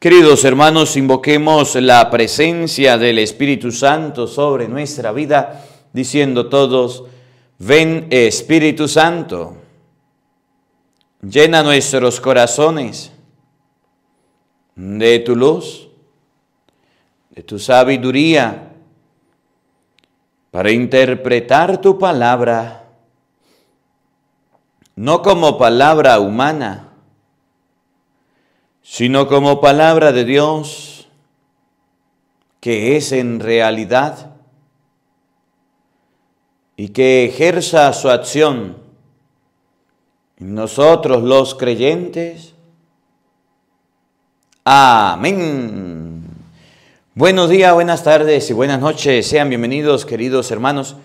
Queridos hermanos, invoquemos la presencia del Espíritu Santo sobre nuestra vida, diciendo todos, ven Espíritu Santo, llena nuestros corazones de tu luz, de tu sabiduría, para interpretar tu palabra, no como palabra humana, sino como palabra de Dios, que es en realidad y que ejerza su acción en nosotros los creyentes. Amén. Buenos días, buenas tardes y buenas noches. Sean bienvenidos, queridos hermanos,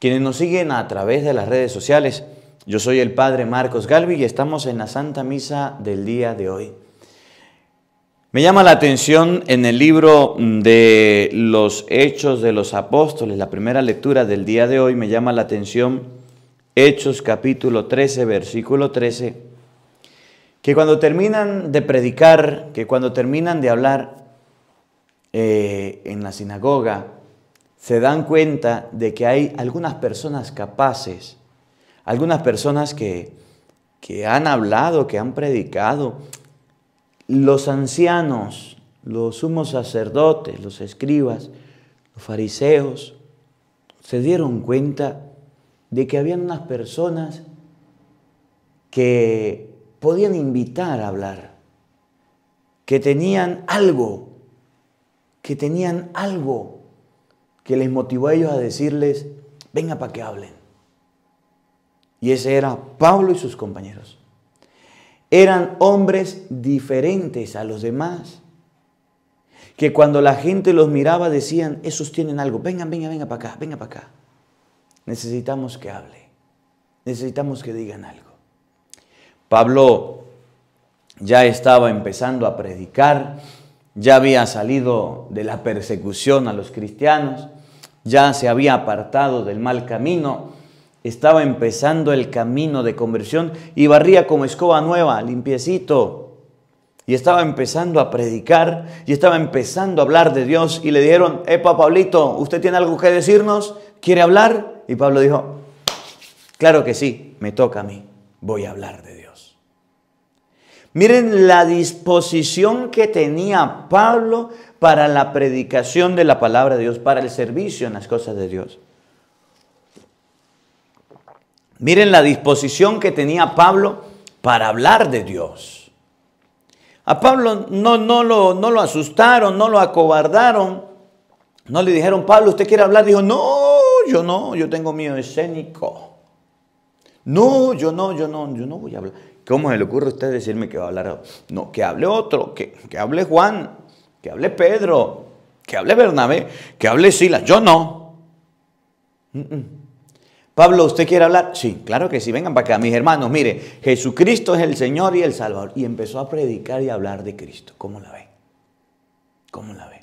quienes nos siguen a través de las redes sociales. Yo soy el Padre Marcos Galvi y estamos en la Santa Misa del día de hoy. Me llama la atención en el libro de los Hechos de los Apóstoles, la primera lectura del día de hoy, me llama la atención Hechos capítulo 13, versículo 13, que cuando terminan de predicar, que cuando terminan de hablar eh, en la sinagoga, se dan cuenta de que hay algunas personas capaces, algunas personas que, que han hablado, que han predicado, los ancianos, los sumos sacerdotes, los escribas, los fariseos, se dieron cuenta de que habían unas personas que podían invitar a hablar, que tenían algo, que tenían algo que les motivó a ellos a decirles, venga para que hablen. Y ese era Pablo y sus compañeros eran hombres diferentes a los demás. Que cuando la gente los miraba decían, esos tienen algo, vengan, vengan, vengan para acá, vengan para acá. Necesitamos que hable, necesitamos que digan algo. Pablo ya estaba empezando a predicar, ya había salido de la persecución a los cristianos, ya se había apartado del mal camino, estaba empezando el camino de conversión y barría como escoba nueva, limpiecito. Y estaba empezando a predicar y estaba empezando a hablar de Dios. Y le dijeron, Epa, Pablito, ¿usted tiene algo que decirnos? ¿Quiere hablar? Y Pablo dijo, claro que sí, me toca a mí, voy a hablar de Dios. Miren la disposición que tenía Pablo para la predicación de la palabra de Dios, para el servicio en las cosas de Dios. Miren la disposición que tenía Pablo para hablar de Dios. A Pablo no, no, lo, no lo asustaron, no lo acobardaron, no le dijeron, Pablo, ¿usted quiere hablar? Dijo, no, yo no, yo tengo miedo escénico. No, yo no, yo no, yo no voy a hablar. ¿Cómo se le ocurre a usted decirme que va a hablar? No, que hable otro, que, hable Juan, que hable Pedro, que hable Bernabé, que hable Silas. Yo no. Mm, mm. Pablo, ¿usted quiere hablar? Sí, claro que sí, vengan para acá, mis hermanos, mire, Jesucristo es el Señor y el Salvador. Y empezó a predicar y hablar de Cristo. ¿Cómo la ve? ¿Cómo la ve?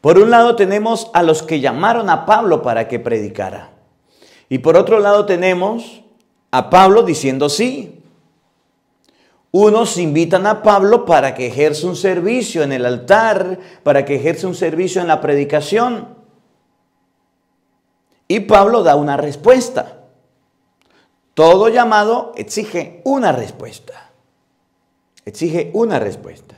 Por un lado tenemos a los que llamaron a Pablo para que predicara. Y por otro lado tenemos a Pablo diciendo sí. Unos invitan a Pablo para que ejerza un servicio en el altar, para que ejerza un servicio en la predicación. Y Pablo da una respuesta. Todo llamado exige una respuesta. Exige una respuesta.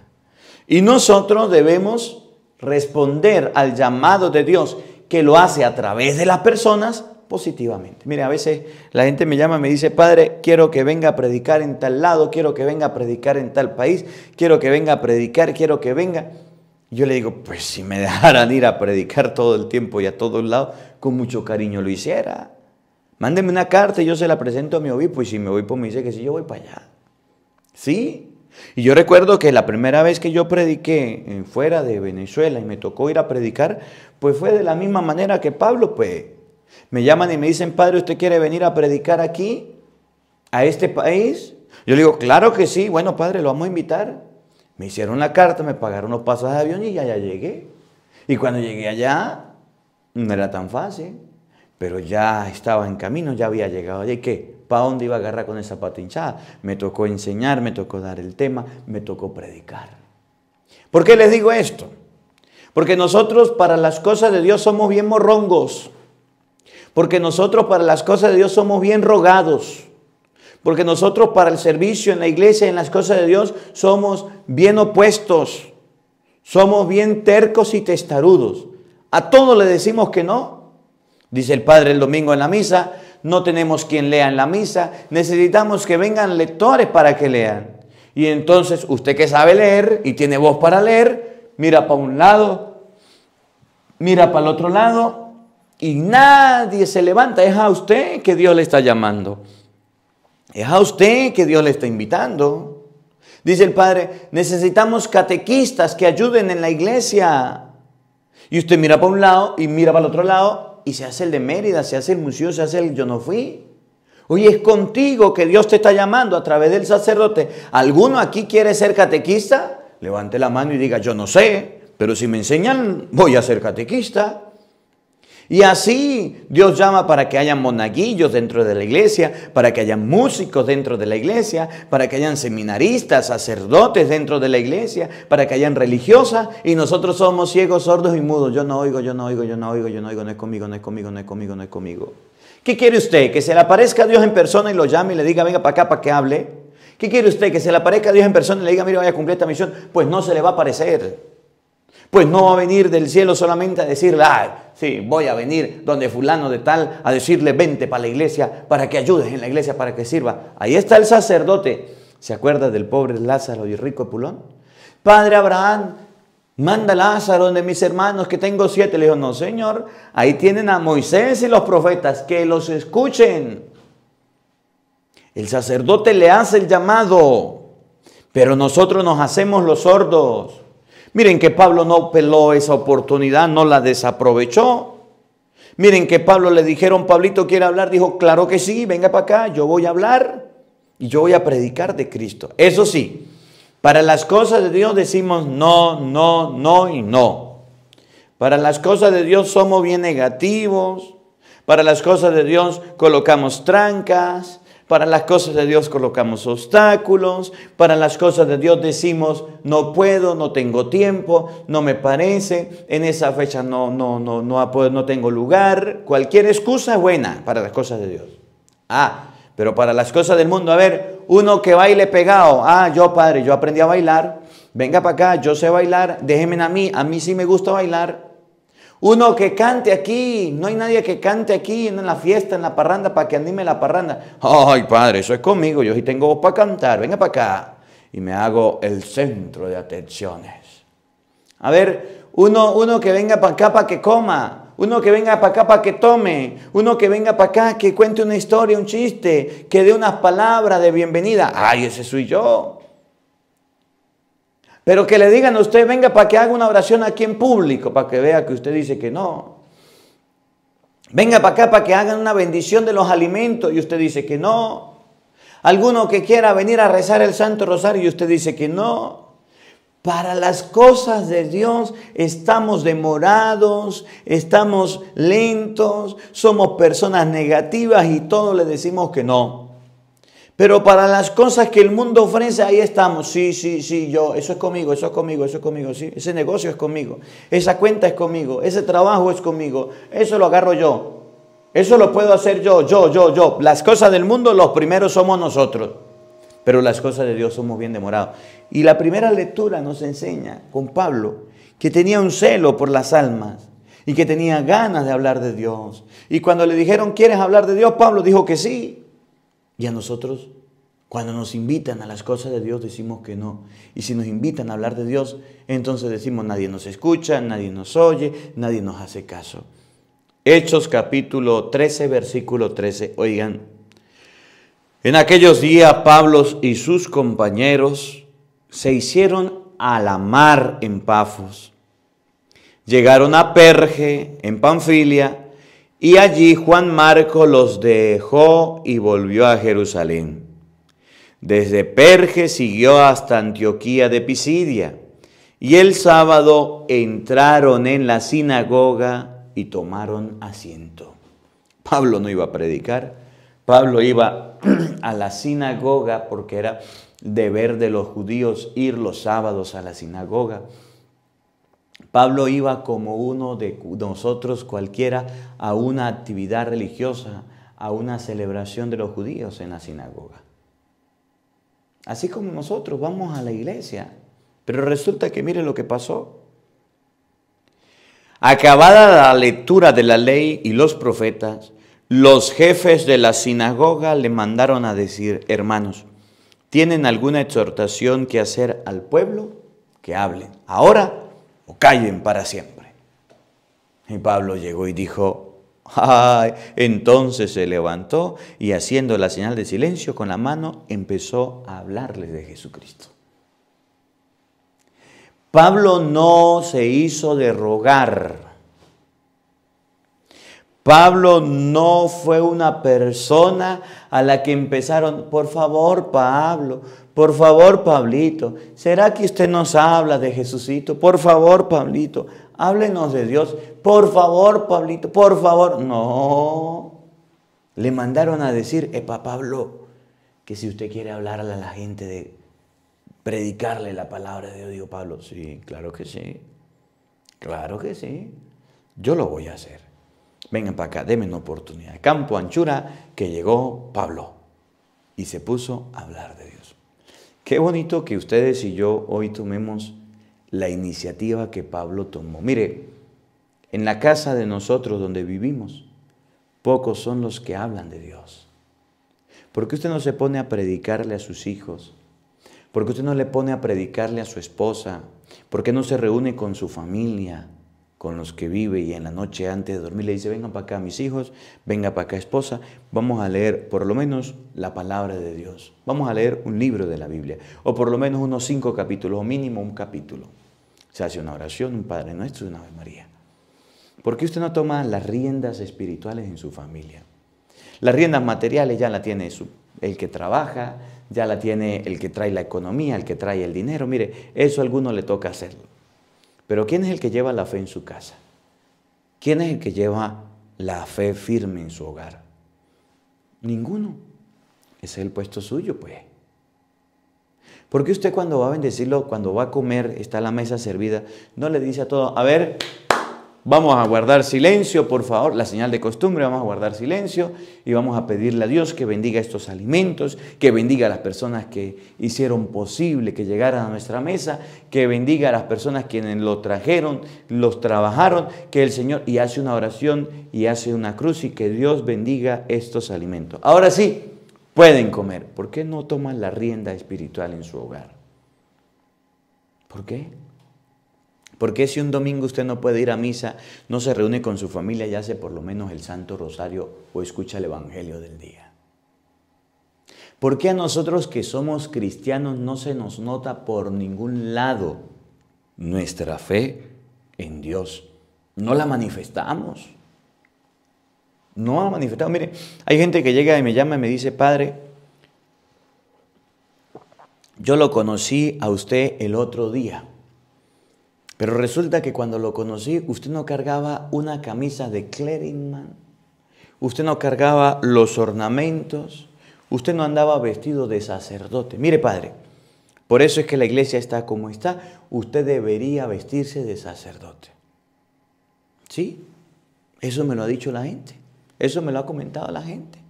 Y nosotros debemos responder al llamado de Dios que lo hace a través de las personas positivamente. Mire, a veces la gente me llama y me dice, Padre, quiero que venga a predicar en tal lado, quiero que venga a predicar en tal país, quiero que venga a predicar, quiero que venga yo le digo, pues si me dejaran ir a predicar todo el tiempo y a todos lados, con mucho cariño lo hiciera. Mándeme una carta y yo se la presento a mi obispo pues y si me voy pues me dice que sí, yo voy para allá. ¿Sí? Y yo recuerdo que la primera vez que yo prediqué fuera de Venezuela y me tocó ir a predicar, pues fue de la misma manera que Pablo, pues. Me llaman y me dicen, padre, ¿usted quiere venir a predicar aquí, a este país? Yo le digo, claro que sí, bueno, padre, lo vamos a invitar. Me hicieron la carta, me pagaron los pasos de avión y ya llegué. Y cuando llegué allá, no era tan fácil, pero ya estaba en camino, ya había llegado allá. ¿Y qué? ¿Para dónde iba a agarrar con esa pata Me tocó enseñar, me tocó dar el tema, me tocó predicar. ¿Por qué les digo esto? Porque nosotros para las cosas de Dios somos bien morrongos. Porque nosotros para las cosas de Dios somos bien rogados. Porque nosotros para el servicio en la iglesia, en las cosas de Dios, somos bien opuestos. Somos bien tercos y testarudos. A todos le decimos que no. Dice el Padre el domingo en la misa, no tenemos quien lea en la misa, necesitamos que vengan lectores para que lean. Y entonces usted que sabe leer y tiene voz para leer, mira para un lado, mira para el otro lado y nadie se levanta. Es a usted que Dios le está llamando. Es a usted que Dios le está invitando. Dice el Padre, necesitamos catequistas que ayuden en la iglesia. Y usted mira para un lado y mira para el otro lado y se hace el de Mérida, se hace el museo, se hace el yo no fui. hoy es contigo que Dios te está llamando a través del sacerdote. ¿Alguno aquí quiere ser catequista? Levante la mano y diga, yo no sé, pero si me enseñan, voy a ser catequista. Y así Dios llama para que haya monaguillos dentro de la iglesia, para que haya músicos dentro de la iglesia, para que hayan seminaristas, sacerdotes dentro de la iglesia, para que hayan religiosas y nosotros somos ciegos, sordos y mudos. Yo no oigo, yo no oigo, yo no oigo, yo no oigo, no es conmigo, no es conmigo, no es conmigo, no es conmigo. ¿Qué quiere usted? ¿Que se le aparezca a Dios en persona y lo llame y le diga, venga para acá para que hable? ¿Qué quiere usted? ¿Que se le aparezca a Dios en persona y le diga, mira, vaya a cumplir esta misión? Pues no se le va a aparecer pues no va a venir del cielo solamente a decirle, ay, sí, voy a venir donde fulano de tal a decirle, vente para la iglesia, para que ayudes en la iglesia, para que sirva. Ahí está el sacerdote. ¿Se acuerda del pobre Lázaro y rico Pulón? Padre Abraham, manda Lázaro donde mis hermanos, que tengo siete. Le dijo, no, señor, ahí tienen a Moisés y los profetas, que los escuchen. El sacerdote le hace el llamado, pero nosotros nos hacemos los sordos. Miren que Pablo no peló esa oportunidad, no la desaprovechó. Miren que Pablo le dijeron, Pablito quiere hablar, dijo, claro que sí, venga para acá, yo voy a hablar y yo voy a predicar de Cristo. Eso sí, para las cosas de Dios decimos no, no, no y no. Para las cosas de Dios somos bien negativos. Para las cosas de Dios colocamos trancas. Para las cosas de Dios colocamos obstáculos, para las cosas de Dios decimos no puedo, no tengo tiempo, no me parece, en esa fecha no no no no no tengo lugar, cualquier excusa es buena para las cosas de Dios. Ah, pero para las cosas del mundo, a ver, uno que baile pegado, ah, yo padre, yo aprendí a bailar, venga para acá, yo sé bailar, déjenme a mí, a mí sí me gusta bailar, uno que cante aquí, no hay nadie que cante aquí en la fiesta, en la parranda, para que anime la parranda. Ay, padre, eso es conmigo, yo sí tengo voz para cantar, venga para acá. Y me hago el centro de atenciones. A ver, uno, uno que venga para acá para que coma, uno que venga para acá para que tome, uno que venga para acá que cuente una historia, un chiste, que dé unas palabras de bienvenida. Ay, ese soy yo. Pero que le digan a usted, venga para que haga una oración aquí en público, para que vea que usted dice que no. Venga para acá para que hagan una bendición de los alimentos y usted dice que no. Alguno que quiera venir a rezar el Santo Rosario y usted dice que no. Para las cosas de Dios estamos demorados, estamos lentos, somos personas negativas y todos le decimos que no. Pero para las cosas que el mundo ofrece, ahí estamos. Sí, sí, sí, yo, eso es conmigo, eso es conmigo, eso es conmigo, sí. Ese negocio es conmigo, esa cuenta es conmigo, ese trabajo es conmigo, eso lo agarro yo. Eso lo puedo hacer yo, yo, yo, yo. Las cosas del mundo, los primeros somos nosotros. Pero las cosas de Dios somos bien demorados. Y la primera lectura nos enseña con Pablo que tenía un celo por las almas y que tenía ganas de hablar de Dios. Y cuando le dijeron, ¿quieres hablar de Dios? Pablo dijo que sí. Y a nosotros, cuando nos invitan a las cosas de Dios, decimos que no. Y si nos invitan a hablar de Dios, entonces decimos, nadie nos escucha, nadie nos oye, nadie nos hace caso. Hechos capítulo 13, versículo 13. Oigan, en aquellos días Pablo y sus compañeros se hicieron a la mar en Pafos. Llegaron a Perge, en Panfilia, y allí Juan Marco los dejó y volvió a Jerusalén. Desde Perge siguió hasta Antioquía de Pisidia. Y el sábado entraron en la sinagoga y tomaron asiento. Pablo no iba a predicar, Pablo iba a la sinagoga porque era deber de los judíos ir los sábados a la sinagoga. Pablo iba como uno de nosotros cualquiera a una actividad religiosa, a una celebración de los judíos en la sinagoga. Así como nosotros vamos a la iglesia. Pero resulta que mire lo que pasó. Acabada la lectura de la ley y los profetas, los jefes de la sinagoga le mandaron a decir, hermanos, ¿tienen alguna exhortación que hacer al pueblo? Que hablen. Ahora o callen para siempre. Y Pablo llegó y dijo, ¡ay! Entonces se levantó y haciendo la señal de silencio con la mano empezó a hablarles de Jesucristo. Pablo no se hizo de rogar Pablo no fue una persona a la que empezaron, por favor Pablo, por favor Pablito, ¿será que usted nos habla de Jesucito? Por favor Pablito, háblenos de Dios. Por favor Pablito, por favor. No, le mandaron a decir, epa Pablo, que si usted quiere hablarle a la gente de predicarle la palabra de Dios, Pablo, sí, claro que sí, claro que sí, yo lo voy a hacer vengan para acá, denme una oportunidad. Campo Anchura, que llegó Pablo y se puso a hablar de Dios. Qué bonito que ustedes y yo hoy tomemos la iniciativa que Pablo tomó. Mire, en la casa de nosotros donde vivimos, pocos son los que hablan de Dios. ¿Por qué usted no se pone a predicarle a sus hijos? ¿Por qué usted no le pone a predicarle a su esposa? ¿Por qué no se reúne con su familia? con los que vive y en la noche antes de dormir le dice, vengan para acá mis hijos, venga para acá esposa, vamos a leer por lo menos la palabra de Dios, vamos a leer un libro de la Biblia, o por lo menos unos cinco capítulos, o mínimo un capítulo. Se hace una oración, un Padre Nuestro y una Ave María. ¿Por qué usted no toma las riendas espirituales en su familia? Las riendas materiales ya la tiene el que trabaja, ya la tiene el que trae la economía, el que trae el dinero. Mire, eso a alguno le toca hacerlo. Pero ¿quién es el que lleva la fe en su casa? ¿Quién es el que lleva la fe firme en su hogar? Ninguno. Ese es el puesto suyo, pues. Porque usted cuando va a bendecirlo, cuando va a comer, está la mesa servida, no le dice a todo, a ver, Vamos a guardar silencio, por favor, la señal de costumbre, vamos a guardar silencio y vamos a pedirle a Dios que bendiga estos alimentos, que bendiga a las personas que hicieron posible que llegaran a nuestra mesa, que bendiga a las personas quienes lo trajeron, los trabajaron, que el Señor y hace una oración y hace una cruz y que Dios bendiga estos alimentos. Ahora sí, pueden comer. ¿Por qué no toman la rienda espiritual en su hogar? ¿Por qué? ¿Por qué si un domingo usted no puede ir a misa, no se reúne con su familia y hace por lo menos el Santo Rosario o escucha el Evangelio del día? ¿Por qué a nosotros que somos cristianos no se nos nota por ningún lado nuestra fe en Dios? No la manifestamos. No ha manifestado. Mire, hay gente que llega y me llama y me dice, Padre, yo lo conocí a usted el otro día. Pero resulta que cuando lo conocí, usted no cargaba una camisa de Cleringman, usted no cargaba los ornamentos, usted no andaba vestido de sacerdote. Mire, padre, por eso es que la iglesia está como está, usted debería vestirse de sacerdote. ¿Sí? Eso me lo ha dicho la gente, eso me lo ha comentado la gente.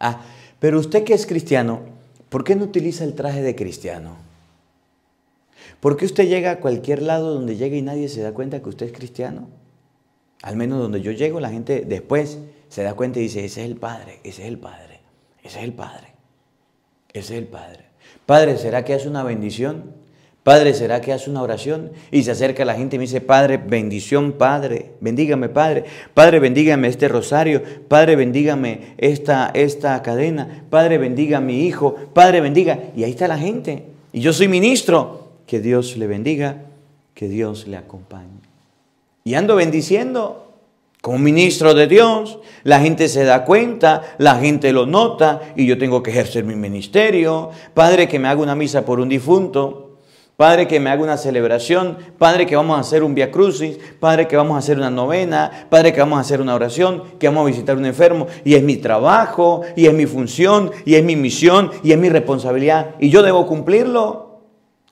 Ah, pero usted que es cristiano, ¿por qué no utiliza el traje de cristiano? ¿Por qué usted llega a cualquier lado donde llega y nadie se da cuenta que usted es cristiano? Al menos donde yo llego, la gente después se da cuenta y dice, ese es el Padre, ese es el Padre, ese es el Padre, ese es el Padre. Padre, ¿será que hace una bendición? Padre, ¿será que hace una oración? Y se acerca la gente y me dice, Padre, bendición, Padre, bendígame, Padre. Padre, bendígame este rosario. Padre, bendígame esta, esta cadena. Padre, bendiga a mi hijo. Padre, bendiga. Y ahí está la gente. Y yo soy ministro. Que Dios le bendiga, que Dios le acompañe. Y ando bendiciendo como ministro de Dios, la gente se da cuenta, la gente lo nota y yo tengo que ejercer mi ministerio. Padre, que me haga una misa por un difunto. Padre, que me haga una celebración. Padre, que vamos a hacer un via crucis. Padre, que vamos a hacer una novena. Padre, que vamos a hacer una oración. Que vamos a visitar un enfermo. Y es mi trabajo, y es mi función, y es mi misión, y es mi responsabilidad. Y yo debo cumplirlo.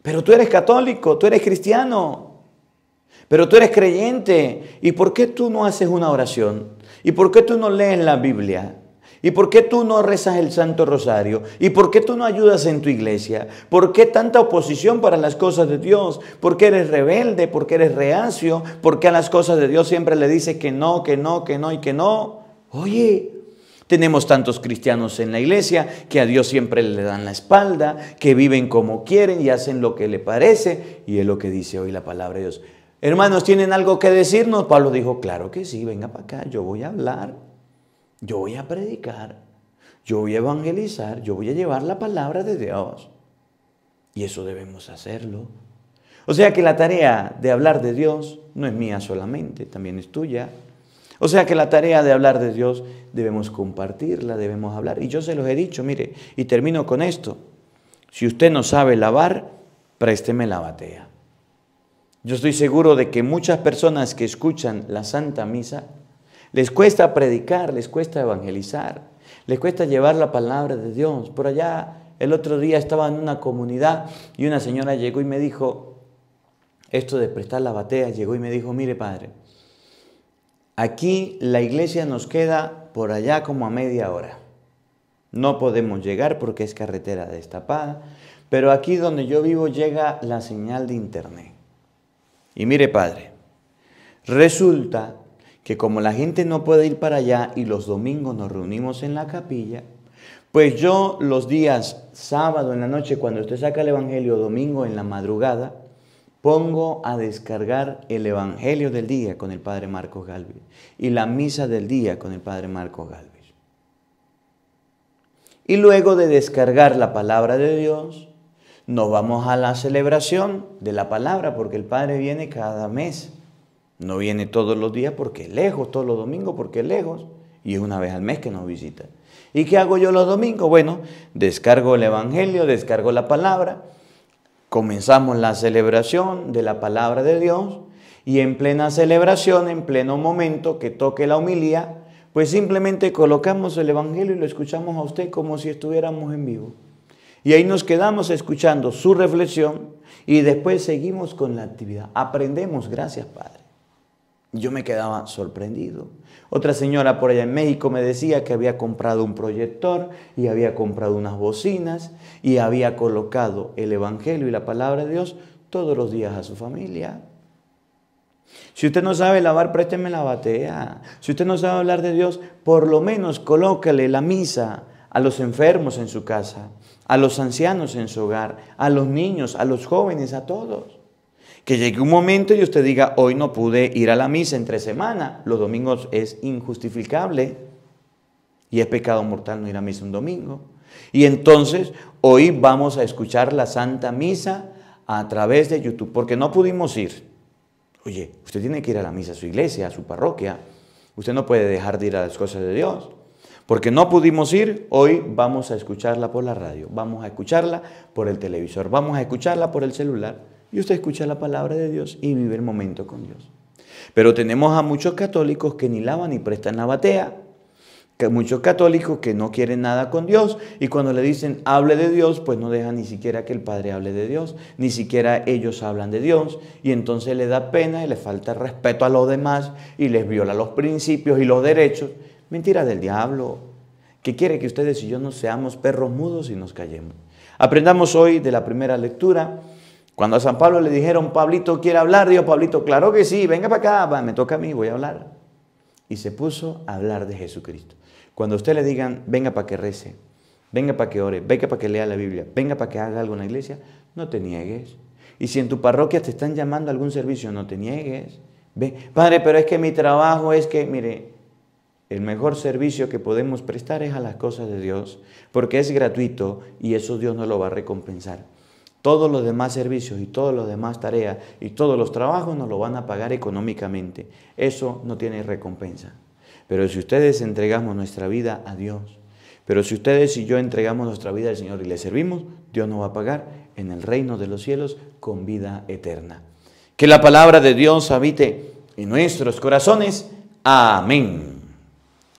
Pero tú eres católico, tú eres cristiano, pero tú eres creyente. ¿Y por qué tú no haces una oración? ¿Y por qué tú no lees la Biblia? ¿Y por qué tú no rezas el Santo Rosario? ¿Y por qué tú no ayudas en tu iglesia? ¿Por qué tanta oposición para las cosas de Dios? ¿Por qué eres rebelde? ¿Por qué eres reacio? ¿Por qué a las cosas de Dios siempre le dices que no, que no, que no y que no? Oye, tenemos tantos cristianos en la iglesia que a Dios siempre le dan la espalda, que viven como quieren y hacen lo que le parece. Y es lo que dice hoy la palabra de Dios. Hermanos, ¿tienen algo que decirnos? Pablo dijo, claro que sí, venga para acá, yo voy a hablar, yo voy a predicar, yo voy a evangelizar, yo voy a llevar la palabra de Dios. Y eso debemos hacerlo. O sea que la tarea de hablar de Dios no es mía solamente, también es tuya. O sea que la tarea de hablar de Dios debemos compartirla, debemos hablar. Y yo se los he dicho, mire, y termino con esto. Si usted no sabe lavar, présteme la batea. Yo estoy seguro de que muchas personas que escuchan la Santa Misa, les cuesta predicar, les cuesta evangelizar, les cuesta llevar la palabra de Dios. Por allá el otro día estaba en una comunidad y una señora llegó y me dijo, esto de prestar la batea, llegó y me dijo, mire padre, Aquí la iglesia nos queda por allá como a media hora. No podemos llegar porque es carretera destapada, pero aquí donde yo vivo llega la señal de internet. Y mire, padre, resulta que como la gente no puede ir para allá y los domingos nos reunimos en la capilla, pues yo los días sábado en la noche, cuando usted saca el Evangelio, domingo en la madrugada, pongo a descargar el Evangelio del día con el Padre Marcos Galvez y la misa del día con el Padre Marcos Galvez. Y luego de descargar la palabra de Dios, nos vamos a la celebración de la palabra porque el Padre viene cada mes. No viene todos los días porque es lejos, todos los domingos porque es lejos y es una vez al mes que nos visita. ¿Y qué hago yo los domingos? Bueno, descargo el Evangelio, descargo la palabra Comenzamos la celebración de la palabra de Dios y en plena celebración, en pleno momento que toque la homilía, pues simplemente colocamos el Evangelio y lo escuchamos a usted como si estuviéramos en vivo. Y ahí nos quedamos escuchando su reflexión y después seguimos con la actividad. Aprendemos, gracias Padre. Yo me quedaba sorprendido. Otra señora por allá en México me decía que había comprado un proyector y había comprado unas bocinas y había colocado el Evangelio y la palabra de Dios todos los días a su familia. Si usted no sabe lavar, présteme la batea. Si usted no sabe hablar de Dios, por lo menos colócale la misa a los enfermos en su casa, a los ancianos en su hogar, a los niños, a los jóvenes, a todos. Que llegue un momento y usted diga, hoy no pude ir a la misa entre semana, los domingos es injustificable y es pecado mortal no ir a misa un domingo. Y entonces hoy vamos a escuchar la Santa Misa a través de YouTube, porque no pudimos ir. Oye, usted tiene que ir a la misa a su iglesia, a su parroquia. Usted no puede dejar de ir a las cosas de Dios. Porque no pudimos ir, hoy vamos a escucharla por la radio, vamos a escucharla por el televisor, vamos a escucharla por el celular y usted escucha la palabra de Dios y vive el momento con Dios. Pero tenemos a muchos católicos que ni lavan ni prestan la batea, que muchos católicos que no quieren nada con Dios y cuando le dicen hable de Dios, pues no dejan ni siquiera que el Padre hable de Dios, ni siquiera ellos hablan de Dios y entonces le da pena y le falta respeto a los demás y les viola los principios y los derechos. Mentira del diablo, que quiere que ustedes y yo no seamos perros mudos y nos callemos. Aprendamos hoy de la primera lectura cuando a San Pablo le dijeron, Pablito quiere hablar, dijo Pablito, claro que sí, venga para acá, me toca a mí, voy a hablar. Y se puso a hablar de Jesucristo. Cuando a usted le digan, venga para que rece, venga para que ore, venga para que lea la Biblia, venga para que haga algo en la iglesia, no te niegues. Y si en tu parroquia te están llamando a algún servicio, no te niegues. Ve, padre, pero es que mi trabajo es que, mire, el mejor servicio que podemos prestar es a las cosas de Dios, porque es gratuito y eso Dios no lo va a recompensar. Todos los demás servicios y todas las demás tareas y todos los trabajos nos lo van a pagar económicamente. Eso no tiene recompensa. Pero si ustedes entregamos nuestra vida a Dios, pero si ustedes y yo entregamos nuestra vida al Señor y le servimos, Dios nos va a pagar en el reino de los cielos con vida eterna. Que la palabra de Dios habite en nuestros corazones. Amén.